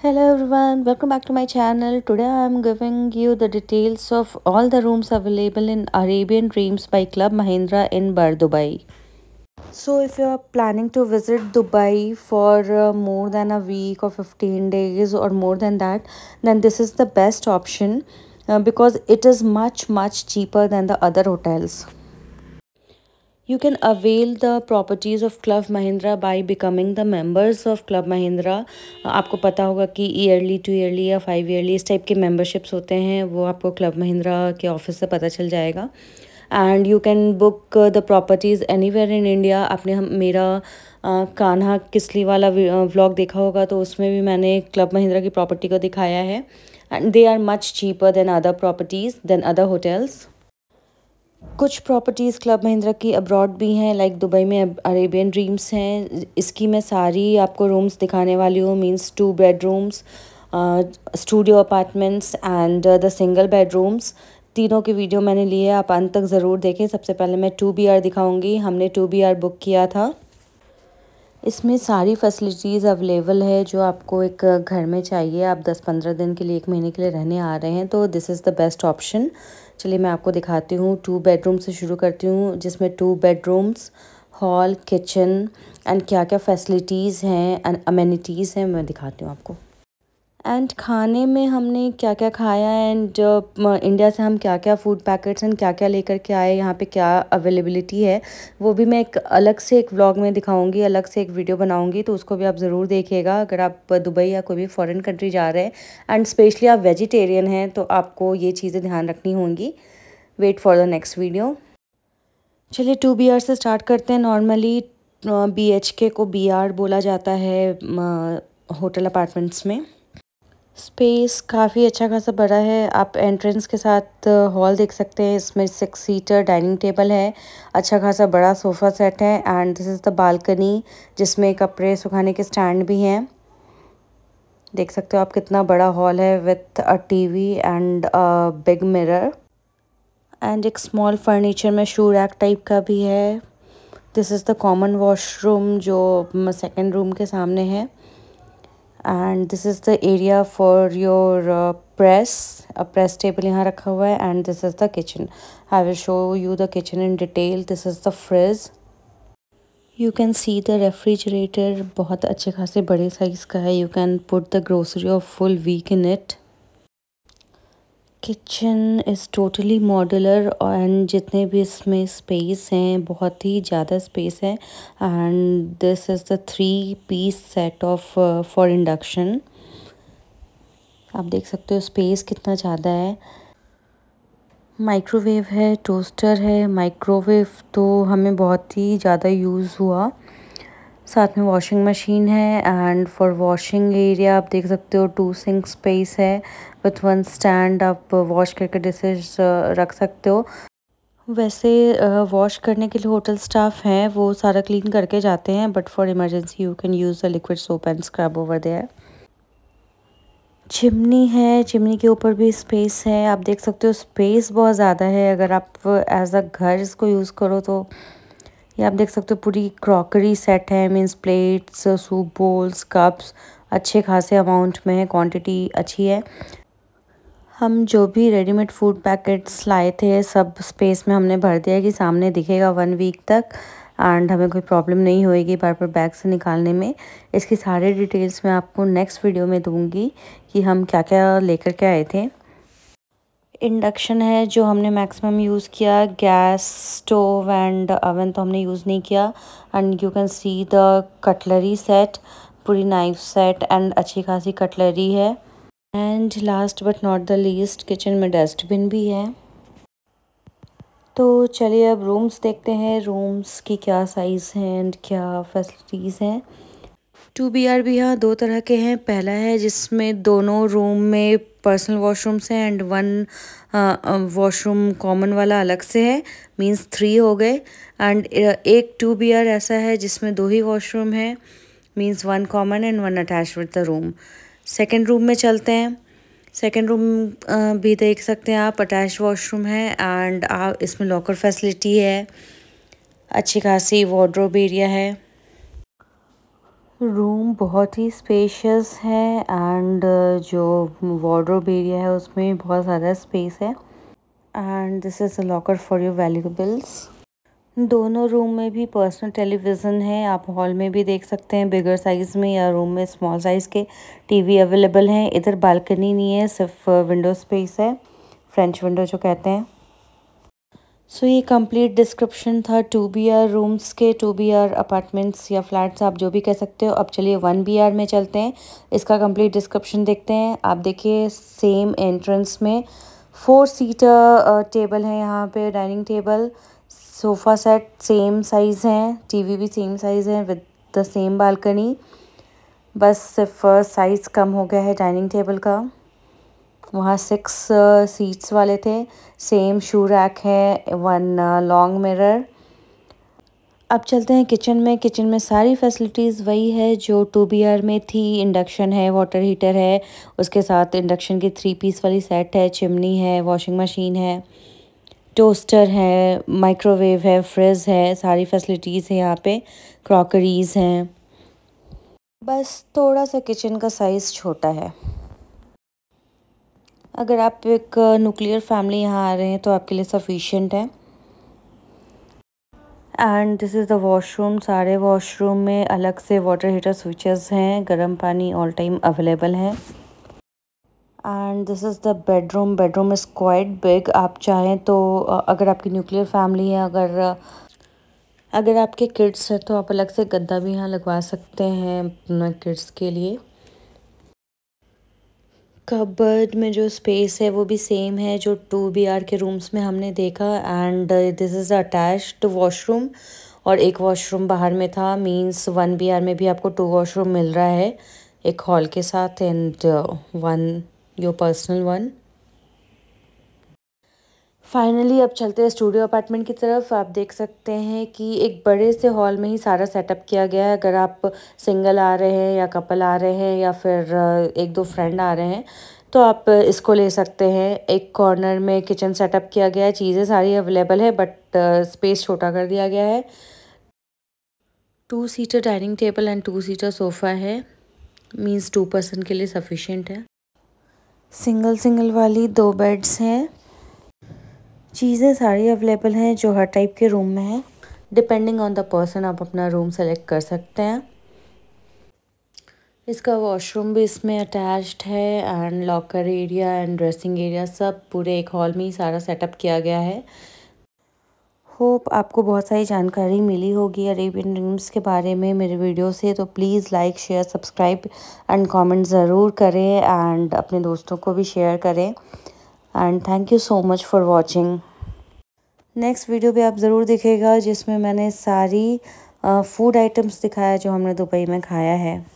hello everyone welcome back to my channel today i am giving you the details of all the rooms available in arabian dreams by club mahindra in bar dubai so if you are planning to visit dubai for uh, more than a week or 15 days or more than that then this is the best option uh, because it is much much cheaper than the other hotels you can avail the properties of Club Mahindra by becoming the members of Club Mahindra आपको पता होगा कि yearly two yearly या five yearly इस type के memberships होते हैं वो आपको क्लब महिंद्रा के ऑफिस से पता चल जाएगा and you can book the properties anywhere in India आपने हम मेरा uh, कान्हा किसली वाला व्लॉग uh, देखा होगा तो उसमें भी मैंने क्लब महिंद्रा की प्रॉपर्टी को दिखाया है and they are much cheaper than other properties than other hotels कुछ प्रॉपर्टीज़ क्लब महिंद्रा की अब्रॉड भी हैं लाइक दुबई में अरेबियन ड्रीम्स हैं इसकी मैं सारी आपको रूम्स दिखाने वाली हूँ means two bedrooms studio apartments and the single bedrooms तीनों की वीडियो मैंने लिए है आप अंत तक ज़रूर देखें सबसे पहले मैं टू बी आर दिखाऊँगी हमने टू बी आर बुक किया था इसमें सारी फैसिलिटीज़ अवेलेबल है जो आपको एक घर में चाहिए आप 10-15 दिन के लिए एक महीने के लिए रहने आ रहे हैं तो this is the best option चलिए मैं आपको दिखाती हूँ टू बेडरूम से शुरू करती हूँ जिसमें two bedrooms hall kitchen and क्या क्या फैसिलिटीज़ हैं एंड अमेनिटीज़ हैं मैं दिखाती हूँ आपको एंड खाने में हमने क्या क्या खाया एंड इंडिया से हम क्या क्या फ़ूड पैकेट्स एंड क्या क्या लेकर के आए यहाँ पे क्या अवेलेबिलिटी है वो भी मैं एक अलग से एक व्लॉग में दिखाऊंगी अलग से एक वीडियो बनाऊंगी तो उसको भी आप ज़रूर देखिएगा अगर आप दुबई या कोई भी फॉरेन कंट्री जा रहे हैं एंड स्पेशली आप वेजिटेरियन हैं तो आपको ये चीज़ें ध्यान रखनी होंगी wait for the next video चलिए टू बी आर से स्टार्ट करते हैं नॉर्मली बी एच के को बी आर बोला जाता है होटल अपार्टमेंट्स में स्पेस काफ़ी अच्छा खासा बड़ा है आप एंट्रेंस के साथ हॉल देख सकते हैं इसमें सिक्स सीटर डाइनिंग टेबल है अच्छा खासा बड़ा सोफ़ा सेट है and this is the balcony जिसमें कपड़े सुखाने के स्टैंड भी हैं देख सकते हो आप कितना बड़ा हॉल है with a TV and a big mirror and एक स्मॉल फर्नीचर में शू रैक टाइप का भी है this is the common washroom जो सेकेंड रूम के सामने है and this is the area for your press press table यहाँ रखा हुआ है and this is the kitchen I will show you the kitchen in detail this is the fridge you can see the refrigerator बहुत अच्छे खासे बड़े size का है you can put the grocery of full week in it kitchen is totally modular and जितने भी इसमें space हैं बहुत ही ज़्यादा स्पेस है and this is the three piece set of for induction आप देख सकते हो स्पेस कितना ज़्यादा है माइक्रोवेव है टोस्टर है माइक्रोवेव तो हमें बहुत ही ज़्यादा यूज़ हुआ साथ में वॉशिंग मशीन है एंड फॉर वॉशिंग एरिया आप देख सकते हो टू सिंक स्पेस है विथ वन स्टैंड आप वॉश करके डिशेज रख सकते हो वैसे वॉश करने के लिए होटल स्टाफ हैं वो सारा क्लीन करके जाते हैं but for emergency you can use the liquid soap and scrub over there chimney है चिमनी के ऊपर भी स्पेस है आप देख सकते हो स्पेस बहुत ज़्यादा है अगर आप एज अ घर इसको यूज़ करो तो ये आप देख सकते हो पूरी क्रॉकरी सेट है means plates soup bowls cups अच्छे खासे अमाउंट में है क्वांटिटी अच्छी है हम जो भी रेडीमेड फूड पैकेट्स लाए थे सब स्पेस में हमने भर दिया कि सामने दिखेगा वन वीक तक एंड हमें कोई प्रॉब्लम नहीं होएगी बार बार बैग से निकालने में इसकी सारे डिटेल्स मैं आपको नेक्स्ट वीडियो में दूंगी कि हम क्या क्या लेकर के आए थे इंडक्शन है जो हमने मैक्सिमम यूज़ किया गैस स्टोव एंड अवन तो हमने यूज़ नहीं किया and you can see the cutlery set पूरी नाइफ सेट एंड अच्छी खासी कटलरी है and last but not the least kitchen में डस्टबिन भी है तो चलिए अब रूम्स देखते हैं रूम्स की क्या साइज़ हैं एंड क्या फैसिलिटीज़ हैं टू बी आर भी यहाँ दो तरह के हैं पहला है जिसमें दोनों रूम में पर्सनल वॉशरूम्स हैं एंड वन वॉशरूम कॉमन वाला अलग से है मींस थ्री हो गए एंड uh, एक टू बी आर ऐसा है जिसमें दो ही वॉशरूम है means one common and one attach with the room second room में चलते हैं सेकेंड रूम भी देख सकते हैं आप अटैच वॉशरूम है एंड आप इसमें लॉकर फैसिलिटी है अच्छी खासी वार्ड्रोब एरिया है रूम बहुत ही स्पेशियस है एंड जो वार्ड्रोब एरिया है उसमें बहुत ज़्यादा स्पेस है and this is a locker for your valuables दोनों रूम में भी पर्सनल टेलीविज़न है आप हॉल में भी देख सकते हैं बिगर साइज़ में या रूम में स्मॉल साइज़ के टीवी अवेलेबल हैं इधर बालकनी नहीं है सिर्फ विंडो स्पेस है फ्रेंच विंडो जो कहते हैं सो so, ये कंप्लीट डिस्क्रिप्शन था टू बी आर रूम्स के टू बी आर अपार्टमेंट्स या फ्लैट्स आप जो भी कह सकते हो अब चलिए वन बी आर में चलते हैं इसका कंप्लीट डिस्क्रिप्शन देखते हैं आप देखिए सेम एंट्रेंस में फोर सीटर टेबल है यहाँ पे dining table sofa set same size हैं टीवी भी सेम साइज़ है विद द सेम बालकनी बस सिर्फ साइज़ कम हो गया है डाइनिंग टेबल का वहाँ सिक्स सीट्स uh, वाले थे सेम शू रैक है वन लॉन्ग मिरर अब चलते हैं किचन में किचन में सारी फैसिलिटीज़ वही है जो टू बी आर में थी इंडक्शन है वाटर हीटर है उसके साथ इंडक्शन की थ्री पीस वाली सेट है चिमनी है वॉशिंग मशीन है टोस्टर है माइक्रोवेव है फ्रिज है सारी फैसिलिटीज़ है यहाँ पे क्रॉकरीज़ हैं बस थोड़ा सा किचन का साइज़ छोटा है अगर आप एक न्यूक्लियर फैमिली यहाँ आ रहे हैं तो आपके लिए सफिशेंट है and this is the washroom सारे वॉशरूम में अलग से वाटर हीटर स्विचेस हैं गर्म पानी ऑल टाइम अवेलेबल है and this is the bedroom bedroom is quite big आप चाहें तो अगर आपकी न्यूक्लियर फैमिली है अगर अगर आपके किड्स हैं तो आप अलग से गद्दा भी यहाँ लगवा सकते हैं अपना किड्स के लिए कबर्ड में जो स्पेस है वो भी सेम है जो टू बी आर के रूम्स में हमने देखा and this is attached washroom और एक वॉशरूम बाहर में था मींस वन बी आर में भी आपको टू वॉशरूम मिल रहा है एक हॉल के साथ and one uh, your personal one finally अब चलते हैं स्टूडियो अपार्टमेंट की तरफ आप देख सकते हैं कि एक बड़े से हॉल में ही सारा सेटअप किया गया है अगर आप सिंगल आ रहे हैं या कपल आ रहे हैं या फिर एक दो फ्रेंड आ रहे हैं तो आप इसको ले सकते हैं एक कॉर्नर में किचन सेटअप किया गया है चीज़ें सारी अवेलेबल है बट स्पेस छोटा कर दिया गया है two seater dining table and two seater sofa है मीन्स टू पर्सन के लिए सफिशेंट है सिंगल सिंगल वाली दो बेड्स हैं चीज़ें सारी अवेलेबल हैं जो हर टाइप के रूम में हैं डिपेंडिंग ऑन द पर्सन आप अपना रूम सेलेक्ट कर सकते हैं इसका वॉशरूम भी इसमें अटैच्ड है and locker area and dressing area सब पूरे एक हॉल में ही सारा सेटअप किया गया है होप आपको बहुत सारी जानकारी मिली होगी अरेबियन ड्रीम्स के बारे में मेरे वीडियो से तो please like share subscribe and comment ज़रूर करें एंड अपने दोस्तों को भी शेयर करें and thank you so much for watching next video भी आप ज़रूर देखेगा जिसमें मैंने सारी फूड आइटम्स दिखाया जो हमने दुबई में खाया है